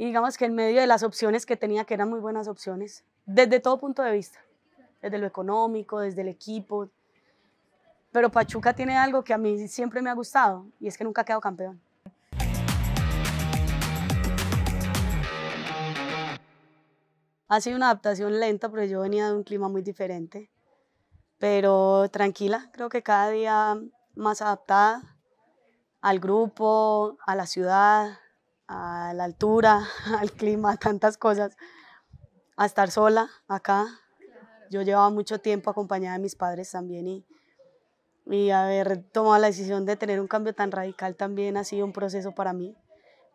y digamos que en medio de las opciones que tenía, que eran muy buenas opciones, desde todo punto de vista, desde lo económico, desde el equipo. Pero Pachuca tiene algo que a mí siempre me ha gustado y es que nunca ha quedado campeón. Ha sido una adaptación lenta, porque yo venía de un clima muy diferente. Pero tranquila, creo que cada día más adaptada al grupo, a la ciudad, a la altura, al clima, tantas cosas, a estar sola acá. Yo llevaba mucho tiempo acompañada de mis padres también y, y haber tomado la decisión de tener un cambio tan radical también ha sido un proceso para mí.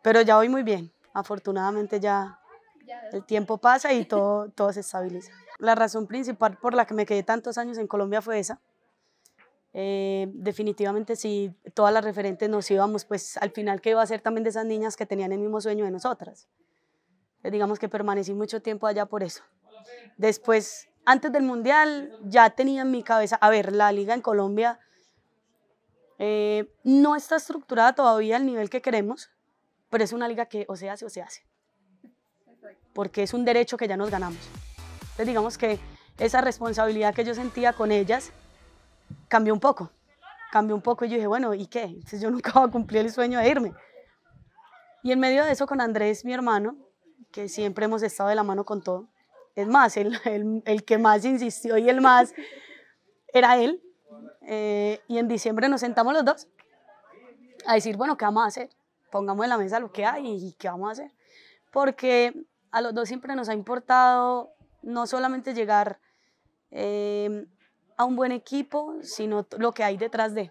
Pero ya voy muy bien, afortunadamente ya el tiempo pasa y todo, todo se estabiliza. La razón principal por la que me quedé tantos años en Colombia fue esa, eh, definitivamente si todas las referentes nos íbamos, pues al final que iba a ser también de esas niñas que tenían el mismo sueño de nosotras. Eh, digamos que permanecí mucho tiempo allá por eso. Después, antes del Mundial, ya tenía en mi cabeza, a ver, la liga en Colombia eh, no está estructurada todavía al nivel que queremos, pero es una liga que o se hace o se hace. Porque es un derecho que ya nos ganamos. Entonces digamos que esa responsabilidad que yo sentía con ellas cambió un poco, cambió un poco y yo dije, bueno, ¿y qué? Entonces yo nunca voy a cumplir el sueño de irme. Y en medio de eso con Andrés, mi hermano, que siempre hemos estado de la mano con todo, es más, el, que más insistió y el más era él, eh, y en diciembre nos sentamos los dos a decir, bueno, ¿qué vamos a hacer? Pongamos en la mesa lo que hay y qué vamos a hacer. Porque a los dos siempre nos ha importado no solamente llegar eh, a un buen equipo, sino lo que hay detrás de.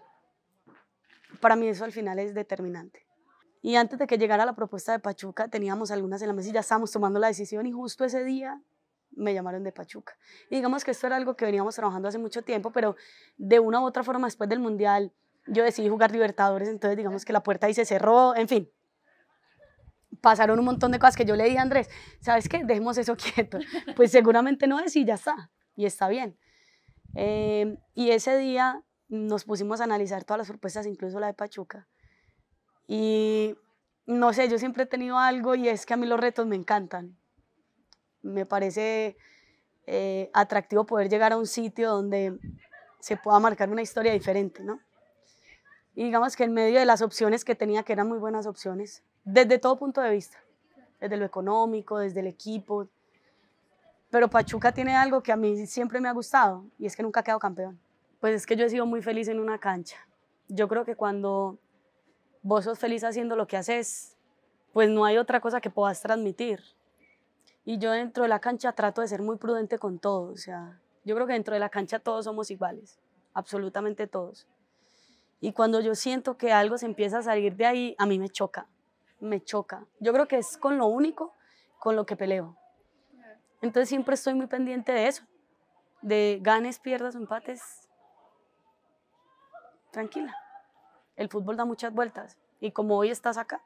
Para mí eso al final es determinante. Y antes de que llegara la propuesta de Pachuca, teníamos algunas en la mesa y ya estábamos tomando la decisión y justo ese día me llamaron de Pachuca. Y digamos que esto era algo que veníamos trabajando hace mucho tiempo, pero de una u otra forma después del Mundial yo decidí jugar Libertadores, entonces digamos que la puerta ahí se cerró, en fin. Pasaron un montón de cosas que yo le dije a Andrés, ¿sabes qué? Dejemos eso quieto. Pues seguramente no es y ya está, y está bien. Em, y ese día nos pusimos a analizar todas las propuestas, incluso la de Pachuca. Y no sé, yo siempre he tenido algo y es que a mí los retos me encantan. Me parece eh, atractivo poder llegar a un sitio donde se pueda marcar una historia diferente, ¿no? Y digamos que en medio de las opciones que tenía, que eran muy buenas opciones, desde todo punto de vista, desde lo económico, desde el equipo, pero Pachuca tiene algo que a mí siempre me ha gustado y es que nunca ha quedado campeón. Pues es que yo he sido muy feliz en una cancha. Yo creo que cuando vos sos feliz haciendo lo que haces, pues no hay otra cosa que puedas transmitir. Y yo dentro de la cancha trato de ser muy prudente con todo. O sea, yo creo que dentro de la cancha todos somos iguales, absolutamente todos. Y cuando yo siento que algo se empieza a salir de ahí, a mí me choca, me choca. Yo creo que es con lo único con lo que peleo. Entonces siempre estoy muy pendiente de eso, de ganes, pierdas empates. Tranquila. El fútbol da muchas vueltas y como hoy estás acá,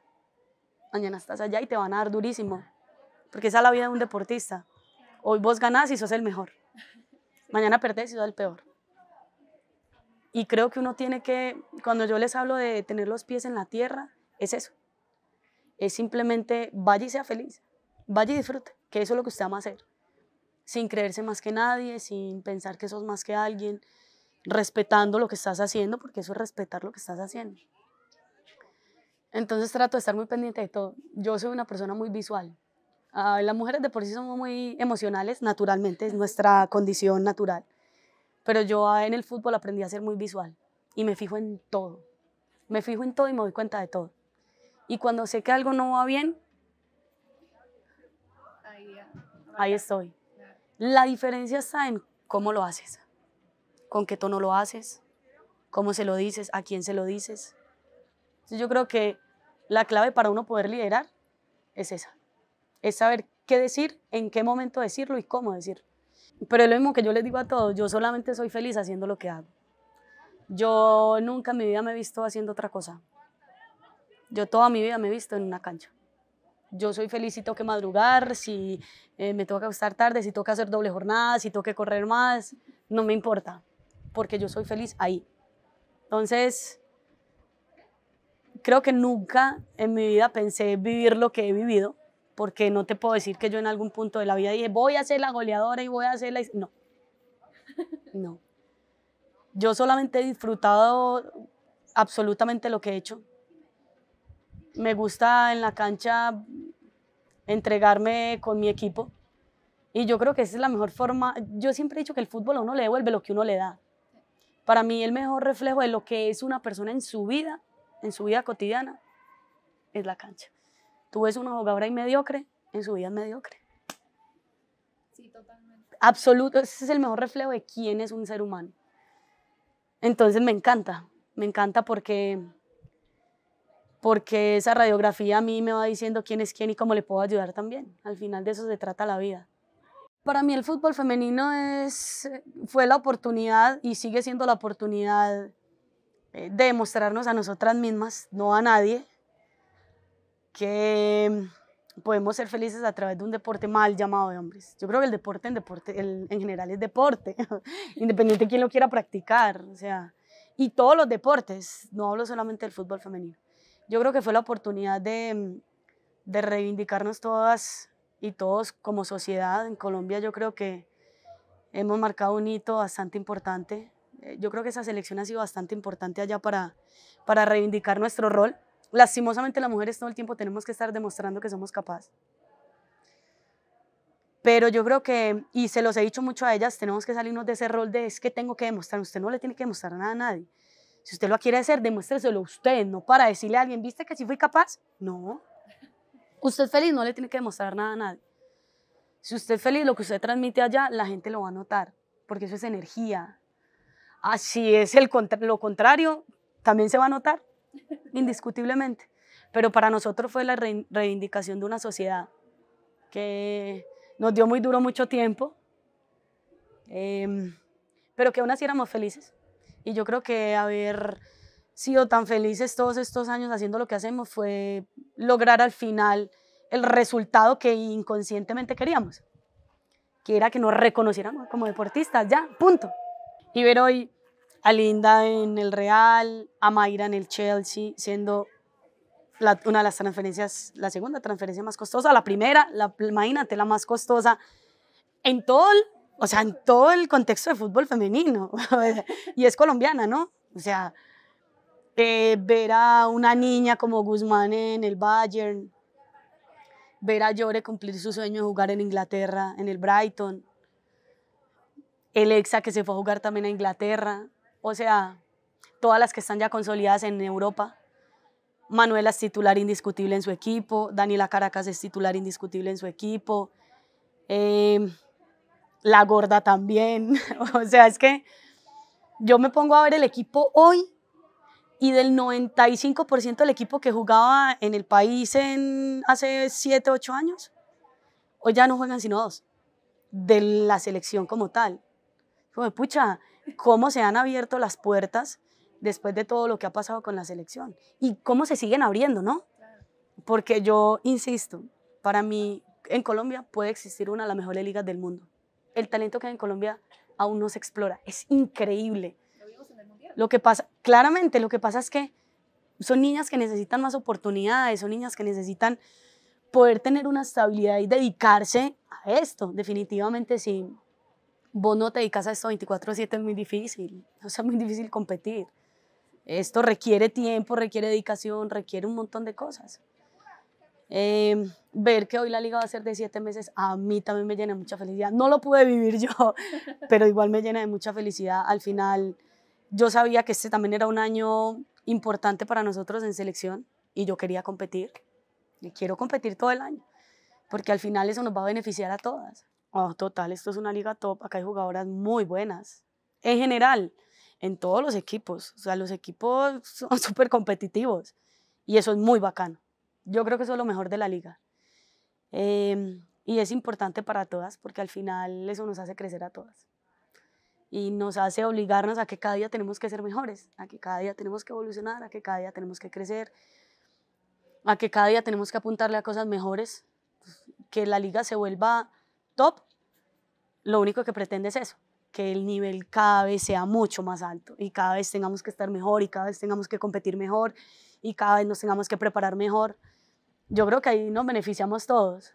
mañana estás allá y te van a dar durísimo, porque esa es la vida de un deportista. Hoy vos ganás y sos el mejor. Mañana perdés y sos el peor. Y creo que uno tiene que, cuando yo les hablo de tener los pies en la tierra, es eso. Es simplemente vaya y sea feliz, vaya y disfrute que eso es lo que usted ama hacer, sin creerse más que nadie, sin pensar que sos más que alguien, respetando lo que estás haciendo, porque eso es respetar lo que estás haciendo. Entonces trato de estar muy pendiente de todo. Yo soy una persona muy visual. Ah, las mujeres de por sí somos muy emocionales, naturalmente, es nuestra condición natural. Pero yo ah, en el fútbol aprendí a ser muy visual y me fijo en todo. Me fijo en todo y me doy cuenta de todo. Y cuando sé que algo no va bien, ahí estoy. La diferencia está en cómo lo haces, con qué tono lo haces, cómo se lo dices, a quién se lo dices. yo creo que la clave para uno poder liderar es esa, es saber qué decir, en qué momento decirlo y cómo decirlo. Pero es lo mismo que yo les digo a todos, yo solamente soy feliz haciendo lo que hago. Yo nunca en mi vida me he visto haciendo otra cosa. Yo toda mi vida me he visto en una cancha yo soy feliz si tengo que madrugar, si eh, me toca que tarde, si tengo que hacer doble jornada, si tengo que correr más, no me importa, porque yo soy feliz ahí. Entonces, creo que nunca en mi vida pensé vivir lo que he vivido, porque no te puedo decir que yo en algún punto de la vida dije, voy a ser la goleadora y voy a ser la... No, no. Yo solamente he disfrutado absolutamente lo que he hecho. Me gusta en la cancha entregarme con mi equipo. Y yo creo que esa es la mejor forma. Yo siempre he dicho que el fútbol a uno le devuelve lo que uno le da. Para mí el mejor reflejo de lo que es una persona en su vida, en su vida cotidiana, es la cancha. Tú ves una jugadora y mediocre, en su vida es mediocre. Sí, totalmente. Absoluto, ese es el mejor reflejo de quién es un ser humano. Entonces me encanta, me encanta porque porque esa radiografía a mí me va diciendo quién es quién y cómo le puedo ayudar también. Al final de eso se trata la vida. Para mí el fútbol femenino es, fue la oportunidad y sigue siendo la oportunidad eh, de demostrarnos a nosotras mismas, no a nadie, que mm, podemos ser felices a través de un deporte mal llamado de hombres. Yo creo que el deporte en, deporte, en general es deporte, independiente de quién lo quiera practicar, o sea, y todos los deportes, no hablo solamente del fútbol femenino yo creo que fue la oportunidad de, de reivindicarnos todas y todos como sociedad. En Colombia yo creo que hemos marcado un hito bastante importante. Eh, yo creo que esa selección ha sido bastante importante allá para, para reivindicar nuestro rol. Lastimosamente las mujeres todo el tiempo tenemos que estar demostrando que somos capaces. Pero yo creo que, y se los he dicho mucho a ellas, tenemos que salirnos de ese rol de es que tengo que demostrar, usted no le tiene que demostrar nada a nadie. Si usted lo quiere hacer, demuéstreselo usted, no para decirle a alguien, ¿viste que sí fui capaz? No. Usted feliz no le tiene que demostrar nada a nadie. Si usted es feliz, lo que usted transmite allá, la gente lo va a notar, porque eso es energía. Así es el lo contrario, también se va a notar, indiscutiblemente. Pero para nosotros fue la reivindicación de una sociedad que nos dio muy duro mucho tiempo, em, pero que aún así éramos felices. Y yo creo que haber sido tan felices todos estos años haciendo lo que hacemos fue lograr al final el resultado que inconscientemente queríamos, que era que nos reconociéramos como deportistas, ya, punto. Y ver hoy a Linda en el Real, a Mayra en el Chelsea, siendo una de las transferencias, la segunda transferencia más costosa, la primera, la, imagínate, la más costosa, en todo o sea, en todo el contexto de fútbol femenino, y es colombiana, ¿no? O sea, eh, ver a una niña como Guzmán en el Bayern, ver a Llore cumplir su sueño de jugar en Inglaterra, en el Brighton, el que se fue a jugar también a Inglaterra, o sea, todas las que están ya consolidadas en Europa. Manuela es titular indiscutible en su equipo, Daniela Caracas es titular indiscutible en su equipo. Eh, la gorda también. o sea, es que yo me pongo a ver el equipo hoy y del 95% del equipo que jugaba en el país en hace 7, 8 años, hoy ya no juegan sino dos de la selección como tal. Como, pucha, cómo se han abierto las puertas después de todo lo que ha pasado con la selección y cómo se siguen abriendo, ¿no? Porque yo insisto, para mí en Colombia puede existir una de las mejores ligas del mundo el talento que hay en Colombia aún no se explora. Es increíble. Lo que pasa, claramente, lo que pasa es que son niñas que necesitan más oportunidades, son niñas que necesitan poder tener una estabilidad y dedicarse a esto. Definitivamente, si vos no te dedicas a esto 24/7 es muy difícil, o sea, muy difícil competir. Esto requiere tiempo, requiere dedicación, requiere un montón de cosas. Em, ver que hoy la liga va a ser de siete meses, a mí también me llena de mucha felicidad. No lo pude vivir yo, pero igual me llena de mucha felicidad. Al final, yo sabía que este también era un año importante para nosotros en selección y yo quería competir. Y quiero competir todo el año, porque al final eso nos va a beneficiar a todas. Oh, total, esto es una liga top, acá hay jugadoras muy buenas. En general, en todos los equipos. O sea, los equipos son súper competitivos y eso es muy bacano. Yo creo que eso es lo mejor de la liga. Em, y es importante para todas porque al final eso nos hace crecer a todas. Y nos hace obligarnos a que cada día tenemos que ser mejores, a que cada día tenemos que evolucionar, a que cada día tenemos que crecer, a que cada día tenemos que apuntarle a cosas mejores. Pues, que la liga se vuelva top, lo único que pretende es eso, que el nivel cada vez sea mucho más alto y cada vez tengamos que estar mejor y cada vez tengamos que competir mejor y cada vez nos tengamos que preparar mejor yo creo que ahí nos beneficiamos todos.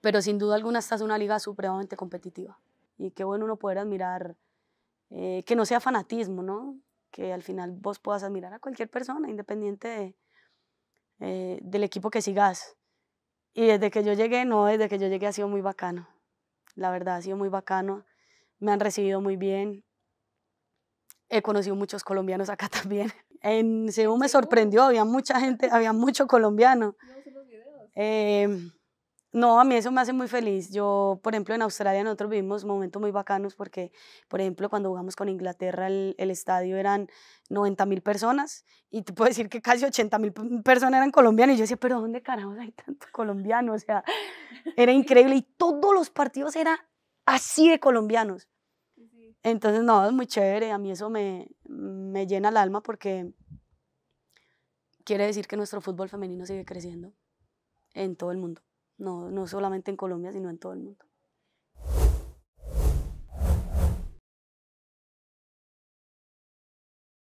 Pero sin duda alguna estás es una liga supremamente competitiva. Y qué bueno uno poder admirar, eh, que no sea fanatismo, ¿no? Que al final vos puedas admirar a cualquier persona, independiente eh, del equipo que sigas. Y desde que yo llegué, no, desde que yo llegué ha sido muy bacano. La verdad, ha sido muy bacano. Me han recibido muy bien. He conocido muchos colombianos acá también. En Seúl me sorprendió, había mucha gente, había mucho colombiano. Em, no, a mí eso me hace muy feliz. Yo, por ejemplo, en Australia nosotros vivimos momentos muy bacanos porque, por ejemplo, cuando jugamos con Inglaterra, el, estadio eran 90 mil personas y te puedo decir que casi 80 mil personas eran colombianos. Y yo decía, pero ¿dónde carajos hay tanto colombiano? O sea, era increíble y todos los partidos eran así de colombianos. Entonces, no, es muy chévere, a mí eso me, llena el alma porque quiere decir que nuestro fútbol femenino sigue creciendo en todo el mundo, no solamente en Colombia, sino en todo el mundo.